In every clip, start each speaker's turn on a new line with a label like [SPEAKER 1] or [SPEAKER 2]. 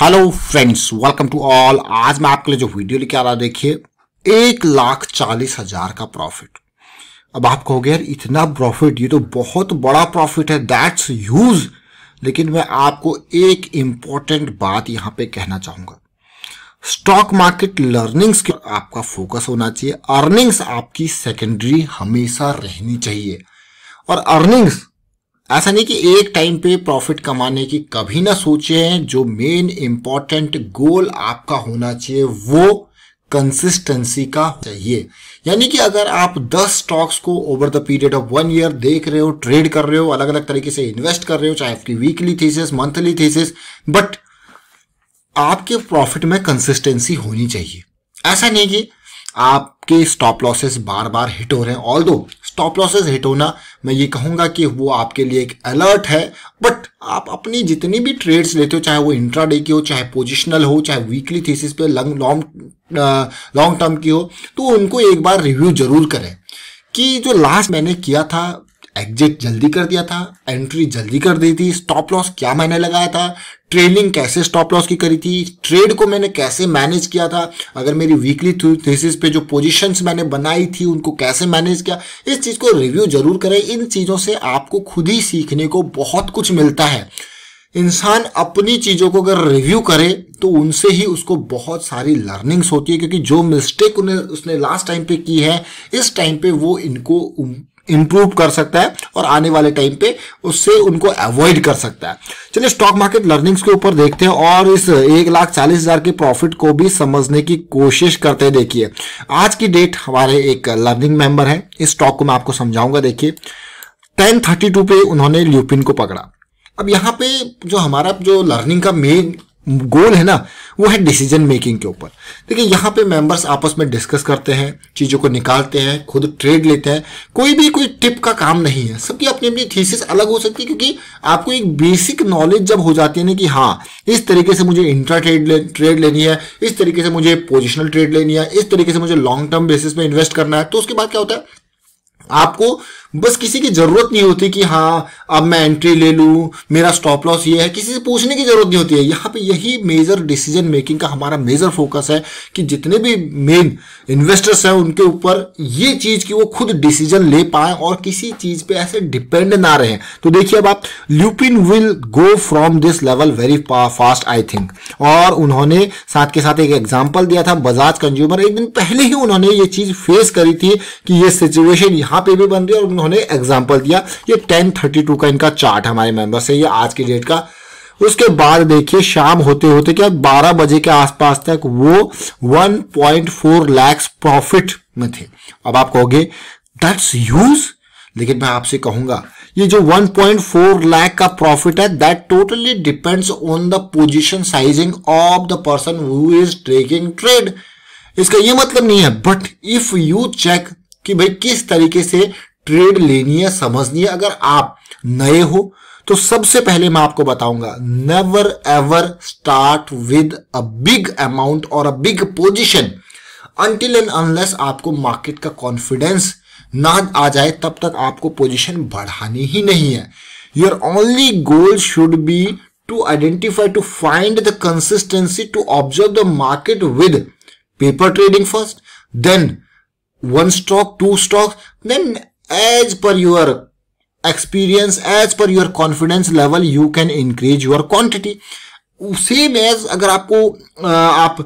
[SPEAKER 1] Hello friends welcome to all आज मैं आपके लिए जो वीडियो लेके आ रहा देखिए एक लाख चालीस हजार का प्रॉफिट अब आप कहोगे यार इतना प्रॉफिट ये तो बहुत बड़ा प्रॉफिट है दैट्स यूज लेकिन मैं आपको एक इम्पॉर्टेंट बात यहाँ पे कहना चाहूँगा स्टॉक मार्केट लर्निंग्स के आपका फोकस होना चाहिए अर्निंग्स आपकी सेकेंडरी हमेशा रहनी चाहिए और अर्निंग्स ऐसा नहीं कि एक टाइम पे प्रॉफिट कमाने की कभी ना सोचे जो मेन इम्पॉर्टेंट गोल आपका होना चाहिए वो कंसिस्टेंसी का चाहिए यानी कि अगर आप 10 स्टॉक्स को over the period of one year देख रहे हो ट्रेड कर रहे हो अलग अलग तरीके से इन्वेस्ट कर रहे हो चाहे आपकी weekly thesis monthly thesis but आपके प्रॉफिट में कंसिस्टेंसी होनी चाहिए ऐसा नहीं कि आपके स्टॉप लॉसेस बार बार हिट हो रहे हैं ऑल दो स्टॉप लॉसेज हिट होना मैं ये कहूंगा कि वो आपके लिए एक अलर्ट है बट आप अपनी जितनी भी ट्रेड्स लेते हो चाहे वो इंट्राडे की हो चाहे पोजिशनल हो चाहे वीकली थीसिस पे लॉन्ग लॉन्ग टर्म की हो तो उनको एक बार रिव्यू जरूर करें कि जो लास्ट मैंने किया था एग्जिट जल्दी कर दिया था एंट्री जल्दी कर दी थी स्टॉप लॉस क्या मैंने लगाया था ट्रेनिंग कैसे स्टॉप लॉस की करी थी ट्रेड को मैंने कैसे मैनेज किया था अगर मेरी वीकली थीसिस पे जो पोजीशंस मैंने बनाई थी उनको कैसे मैनेज किया इस चीज़ को रिव्यू जरूर करें इन चीज़ों से आपको खुद ही सीखने को बहुत कुछ मिलता है इंसान अपनी चीज़ों को अगर रिव्यू करे तो उनसे ही उसको बहुत सारी लर्निंग्स होती है क्योंकि जो मिस्टेक उन्हें उसने लास्ट टाइम पे की है इस टाइम पे वो इनको इंप्रूव कर सकता है और आने वाले टाइम पे उससे उनको अवॉइड कर सकता है चलिए स्टॉक मार्केट लर्निंग्स के ऊपर देखते हैं और इस एक लाख चालीस हजार के प्रॉफिट को भी समझने की कोशिश करते हैं देखिए आज की डेट हमारे एक लर्निंग मेंबर है इस स्टॉक को मैं आपको समझाऊंगा देखिए टेन थर्टी टू पे उन्होंने ल्यूपिन को पकड़ा अब यहाँ पे जो हमारा जो लर्निंग का मेन गोल है ना वो है डिसीजन मेकिंग के ऊपर देखिए यहाँ पे मेंबर्स आपस में डिस्कस करते हैं चीज़ों को निकालते हैं खुद ट्रेड लेते हैं कोई भी कोई टिप का काम नहीं है सबकी अपनी अपनी थीसिस अलग हो सकती है क्योंकि आपको एक बेसिक नॉलेज जब हो जाती है ना कि हाँ इस तरीके से मुझे इंट्रा ट्रेड ले, ट्रेड लेनी है इस तरीके से मुझे पोजिशनल ट्रेड लेनी है इस तरीके से मुझे लॉन्ग टर्म बेसिस में इन्वेस्ट करना है तो उसके बाद क्या होता है आपको बस किसी की जरूरत नहीं होती कि हाँ अब मैं एंट्री ले लूँ मेरा स्टॉप लॉस ये है किसी से पूछने की जरूरत नहीं होती है यहाँ पे यही मेजर डिसीजन मेकिंग का हमारा मेजर फोकस है कि जितने भी मेन इन्वेस्टर्स हैं उनके ऊपर ये चीज कि वो खुद डिसीजन ले पाए और किसी चीज पे ऐसे डिपेंड ना रहे तो देखिए अब आप Lupin will go from this level very fast I think और उन्होंने साथ के साथ एक एग्जाम्पल दिया था बजाज कंज्यूमर एक दिन पहले ही उन्होंने ये चीज फेस करी थी कि ये सिचुएशन यहां यहाँ पे भी बन रही है और उन्होंने एग्जाम्पल दिया ये टेन थर्टी टू का इनका चार्ट हमारे मेंबर से ये आज की डेट का उसके बाद देखिए शाम होते होते क्या बारह बजे के आसपास तक वो one point four lakhs profit में थे अब आप कहोगे दैट्स यूज लेकिन मैं आपसे कहूंगा ये जो 1.4 लाख का प्रॉफिट है that totally depends on the position sizing of the person who is taking trade इसका ये मतलब नहीं है बट इफ यू चेक कि भाई किस तरीके से ट्रेड लेनी है समझनी है अगर आप नए हो तो सबसे पहले मैं आपको बताऊंगा never ever start with a big amount और a big position until and unless आपको मार्केट का कॉन्फिडेंस ना आ जाए तब तक आपको पोजिशन बढ़ानी ही नहीं है your only goal should be to identify to find the consistency to observe the market with paper trading first then one stock, two stocks, then as per your experience, as per your confidence level, you can increase your quantity. Same as अगर आपको आप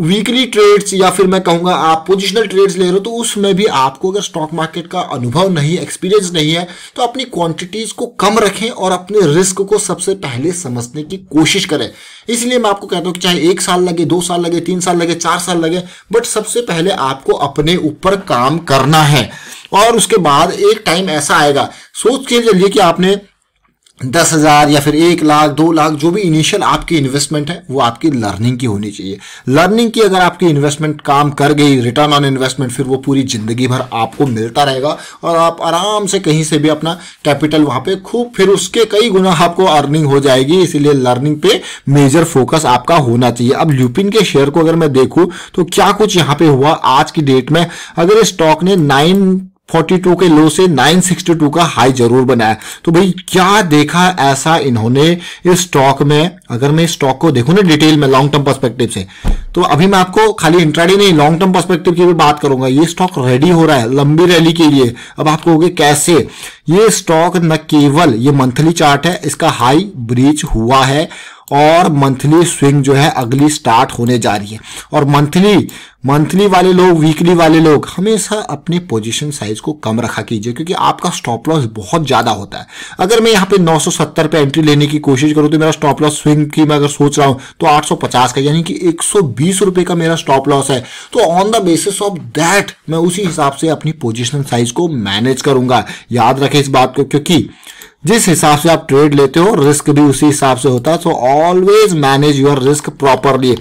[SPEAKER 1] weekly trades या फिर मैं कहूँगा आप positional trades ले रहे हो तो उसमें भी आपको अगर स्टॉक मार्केट का अनुभव नहीं एक्सपीरियंस नहीं है तो अपनी क्वांटिटीज को कम रखें और अपने रिस्क को सबसे पहले समझने की कोशिश करें इसलिए मैं आपको कहता हूँ कि चाहे एक साल लगे दो साल लगे तीन साल लगे चार साल लगे बट सबसे पहले आपको अपने ऊपर काम करना है और उसके बाद एक टाइम ऐसा आएगा सोच के चलिए कि आपने दस हज़ार या फिर एक लाख दो लाख जो भी इनिशियल आपकी इन्वेस्टमेंट है वो आपकी लर्निंग की होनी चाहिए लर्निंग की अगर आपकी इन्वेस्टमेंट काम कर गई रिटर्न ऑन इन्वेस्टमेंट फिर वो पूरी ज़िंदगी भर आपको मिलता रहेगा और आप आराम से कहीं से भी अपना कैपिटल वहाँ पे खूब फिर उसके कई गुना आपको अर्निंग हो जाएगी इसीलिए लर्निंग पे मेजर फोकस आपका होना चाहिए अब ल्यूपिन के शेयर को अगर मैं देखूँ तो क्या कुछ यहाँ पे हुआ आज की डेट में अगर इस स्टॉक ने नाइन 42 के लो से 962 का हाई जरूर बनाया तो भाई क्या देखा ऐसा इन्होंने इस स्टॉक में अगर मैं इस स्टॉक को देखू ना डिटेल में लॉन्ग टर्म पर्सपेक्टिव से तो अभी मैं आपको खाली इंट्राडे नहीं लॉन्ग टर्म पर्सपेक्टिव की भी बात करूंगा ये स्टॉक रेडी हो रहा है लंबी रैली के लिए अब आप कहोगे कैसे ये स्टॉक न केवल ये मंथली चार्ट है इसका हाई ब्रीच हुआ है और मंथली स्विंग जो है अगली स्टार्ट होने जा रही है और मंथली मंथली वाले लोग वीकली वाले लोग हमेशा अपने पोजीशन साइज को कम रखा कीजिए क्योंकि आपका स्टॉप लॉस बहुत ज़्यादा होता है अगर मैं यहाँ पे 970 पे एंट्री लेने की कोशिश करूँ तो मेरा स्टॉप लॉस स्विंग की मैं अगर सोच रहा हूँ तो 850 का यानी कि एक सौ का मेरा स्टॉप लॉस है तो on the basis of that मैं उसी हिसाब से अपनी पोजिशन साइज को मैनेज करूंगा याद रखें इस बात को क्योंकि जिस हिसाब से आप ट्रेड लेते हो रिस्क भी उसी हिसाब से होता है so always manage your risk properly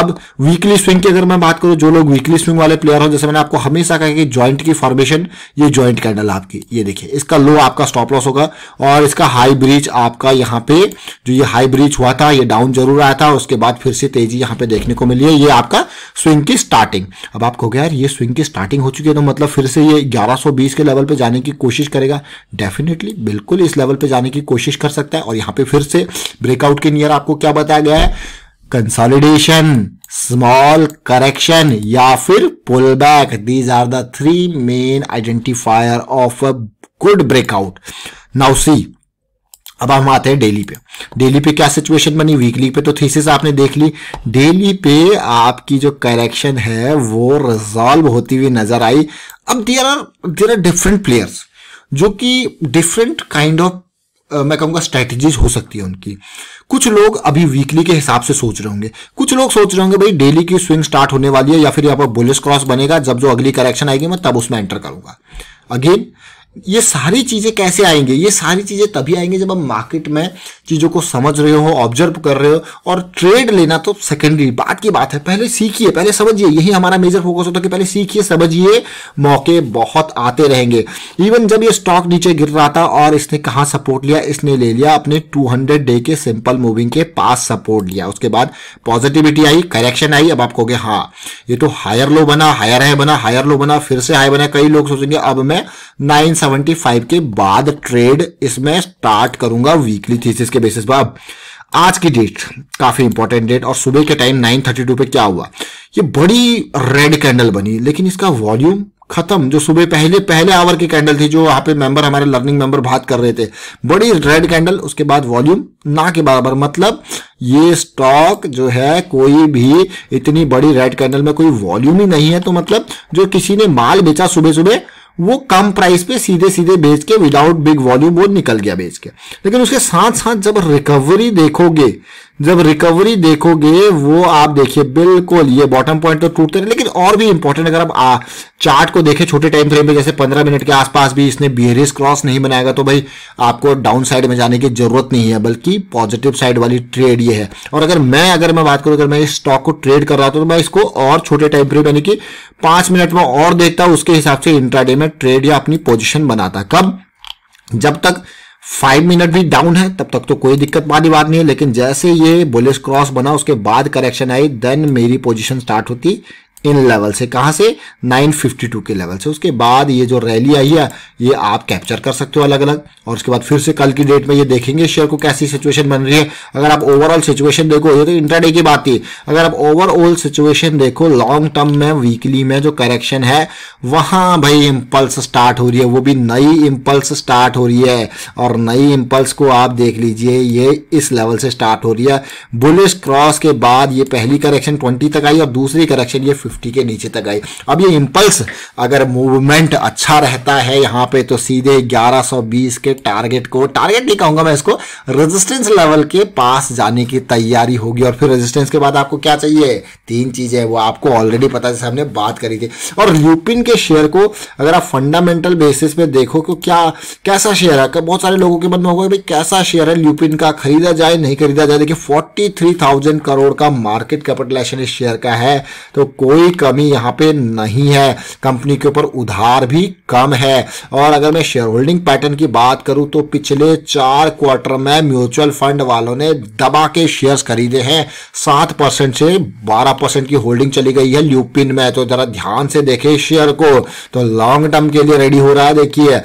[SPEAKER 1] अब वीकली स्विंग की अगर मैं बात करूं जो लोग वीकली स्विंग वाले प्लेयर हो जैसे मैंने आपको हमेशा कहा कि ज्वाइंट की फॉर्मेशन ये ज्वाइंट कैंडल आपकी ये देखिए इसका लो आपका स्टॉप लॉस होगा और इसका हाई ब्रिज आपका यहाँ पे जो ये हाई ब्रिज हुआ था ये डाउन जरूर आया था उसके बाद फिर से तेजी यहाँ पे देखने को मिली है ये आपका स्विंग की स्टार्टिंग अब आपको यार ये स्विंग की स्टार्टिंग हो चुकी है तो मतलब फिर से ये ग्यारह के लेवल पर जाने की कोशिश करेगा डेफिनेटली बिल्कुल इस लेवल पे जाने की कोशिश कर सकता है और यहां पे फिर से ब्रेकआउट के नियर आपको क्या बताया गया है कंसोलिडेशन स्मॉल करेक्शन या फिर pull back these are the three main identifier of a good breakout now see अब हम आते हैं डेली पे डेली पे क्या सिचुएशन बनी वीकली पे तो थीसिस आपने देख ली डेली पे आपकी जो करेक्शन है वो रिजॉल्व होती हुई नजर आई अब there are there are different players जो कि डिफरेंट काइंड ऑफ मैं कहूँगा स्ट्रैटेजीज हो सकती है उनकी कुछ लोग अभी वीकली के हिसाब से सोच रहे होंगे कुछ लोग सोच रहे होंगे भाई डेली की स्विंग स्टार्ट होने वाली है या फिर यहाँ पर बुलिस क्रॉस बनेगा जब जो अगली करेक्शन आएगी मैं तब उसमें एंटर करूंगा अगेन ये सारी चीज़ें कैसे आएंगे ये सारी चीज़ें तभी आएंगे जब हम मार्केट में चीज़ों को समझ रहे हो ऑब्जर्व कर रहे हो और ट्रेड लेना तो सेकेंडरी बात की बात है पहले सीखिए पहले समझिए यही हमारा मेजर फोकस होता है कि पहले सीखिए समझिए मौके बहुत आते रहेंगे इवन जब ये स्टॉक नीचे गिर रहा था और इसने कहा सपोर्ट लिया इसने ले लिया अपने टू डे के सिंपल मूविंग के पास सपोर्ट लिया उसके बाद पॉजिटिविटी आई करेक्शन आई अब आपको हाँ ये तो हायर लो बना हायर है बना हायर लो बना फिर से हाई बना कई लोग सोचेंगे अब मैं नाइन 1975 के बाद ट्रेड इसमें स्टार्ट करूंगा वीकली थीसिस के बेसिस पर अब आज की डेट काफी इंपॉर्टेंट डेट और सुबह के टाइम 9:32 पे क्या हुआ ये बड़ी रेड कैंडल बनी लेकिन इसका वॉल्यूम खत्म जो सुबह पहले पहले आवर की कैंडल थी जो वहां पे मेंबर हमारे लर्निंग मेंबर बात कर रहे थे बड़ी रेड कैंडल उसके बाद वॉल्यूम ना के बराबर मतलब ये स्टॉक जो है कोई भी इतनी बड़ी रेड कैंडल में कोई वॉल्यूम ही नहीं है तो मतलब जो किसी ने माल बेचा सुबह सुबह वो कम प्राइस पे सीधे सीधे बेच के विदाउट बिग वॉल्यूम वो निकल गया बेच के लेकिन उसके साथ साथ जब रिकवरी देखोगे जब रिकवरी देखोगे वो आप देखिए बिल्कुल ये बॉटम पॉइंट तो टूटते रहे लेकिन और भी इंपॉर्टेंट अगर आप आ, चार्ट को देखें छोटे टाइम फ्रेम पे जैसे 15 मिनट के आसपास भी इसने बिहेरियस क्रॉस नहीं बनाएगा तो भाई आपको डाउन साइड में जाने की जरूरत नहीं है बल्कि पॉजिटिव साइड वाली ट्रेड ये है और अगर मैं अगर मैं बात करूँ अगर मैं इस स्टॉक को ट्रेड कर रहा था तो मैं इसको और छोटे टाइम फ्रेम यानी कि पांच मिनट में और देखता उसके हिसाब से इंट्राडे में ट्रेड या अपनी पोजिशन बनाता कब जब तक फाइव मिनट भी डाउन है तब तक तो कोई दिक्कत वाली बात नहीं है लेकिन जैसे ये बुलिस क्रॉस बना उसके बाद करेक्शन आई देन मेरी पोजीशन स्टार्ट होती इन लेवल से कहाँ से 952 के लेवल से उसके बाद ये जो रैली आई है ये आप कैप्चर कर सकते हो अलग अलग और उसके बाद फिर से कल की डेट में ये देखेंगे शेयर को कैसी सिचुएशन बन रही है अगर आप ओवरऑल सिचुएशन देखो ये तो इंटरडे की बात थी अगर आप ओवरऑल सिचुएशन देखो लॉन्ग टर्म में वीकली में जो करेक्शन है वहाँ भाई इम्पल्स स्टार्ट हो रही है वो भी नई इम्पल्स स्टार्ट हो रही है और नई इम्पल्स को आप देख लीजिए ये इस लेवल से स्टार्ट हो रही है बुलिस क्रॉस के बाद ये पहली करेक्शन ट्वेंटी तक आई और दूसरी करेक्शन ये फिफ्टी के नीचे तक आई अब ये इम्पल्स अगर मूवमेंट अच्छा रहता है यहाँ पे तो सीधे 1120 के टारगेट को टारगेट नहीं कहूँगा मैं इसको रेजिस्टेंस लेवल के पास जाने की तैयारी होगी और फिर रेजिस्टेंस के बाद आपको क्या चाहिए तीन चीज़ें वो आपको ऑलरेडी पता जैसे हमने बात करी थी और ल्यूपिन के शेयर को अगर आप फंडामेंटल बेसिस पे देखो कि तो क्या कैसा शेयर है बहुत सारे लोगों के मन में होगा भाई कैसा शेयर है ल्यूपिन का खरीदा जाए नहीं खरीदा जाए देखिए फोर्टी करोड़ का मार्केट कैपिटलाइजेशन इस शेयर का है तो कोई कोई कमी यहाँ पे नहीं है कंपनी के ऊपर उधार भी कम है और अगर मैं शेयर होल्डिंग पैटर्न की बात करूँ तो पिछले चार क्वार्टर में म्यूचुअल फंड वालों ने दबा के शेयर्स खरीदे हैं सात परसेंट से बारह परसेंट की होल्डिंग चली गई है ल्यूपिन में तो जरा ध्यान से देखें शेयर को तो लॉन्ग टर्म के लिए रेडी हो रहा है देखिए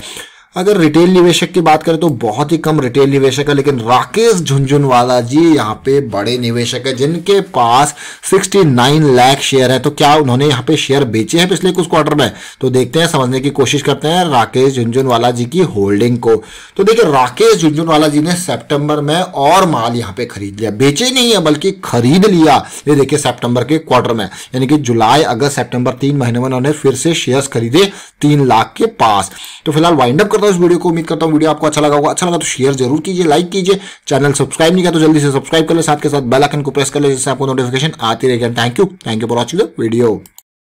[SPEAKER 1] अगर रिटेल निवेशक की बात करें तो बहुत ही कम रिटेल निवेशक है लेकिन राकेश झुंझुनवाला जी यहाँ पे बड़े निवेशक है जिनके पास 69 लाख शेयर है तो क्या उन्होंने यहाँ पे शेयर बेचे हैं पिछले कुछ क्वार्टर में तो देखते हैं समझने की कोशिश करते हैं राकेश झुंझुनवाला जी की होल्डिंग को तो देखिए राकेश झुंझुनवाला जी ने सेप्टेम्बर में और माल यहाँ पे खरीद लिया बेचे नहीं है बल्कि खरीद लिया ये देखिए सेप्टेम्बर के क्वार्टर में यानी कि जुलाई अगस्त सेप्टेम्बर तीन महीने में उन्होंने फिर से शेयर खरीदे तीन लाख के पास तो फिलहाल वाइंड अप करता हूँ इस वीडियो को उम्मीद करता हूँ वीडियो आपको अच्छा लगा होगा अच्छा लगा तो शेयर जरूर कीजिए लाइक कीजिए चैनल सब्सक्राइब नहीं किया तो जल्दी से सब्सक्राइब कर ले साथ के साथ बेलाइकन को प्रेस कर ले जिससे आपको नोटिफिकेशन आती रहेगी thank you thank you for watching the video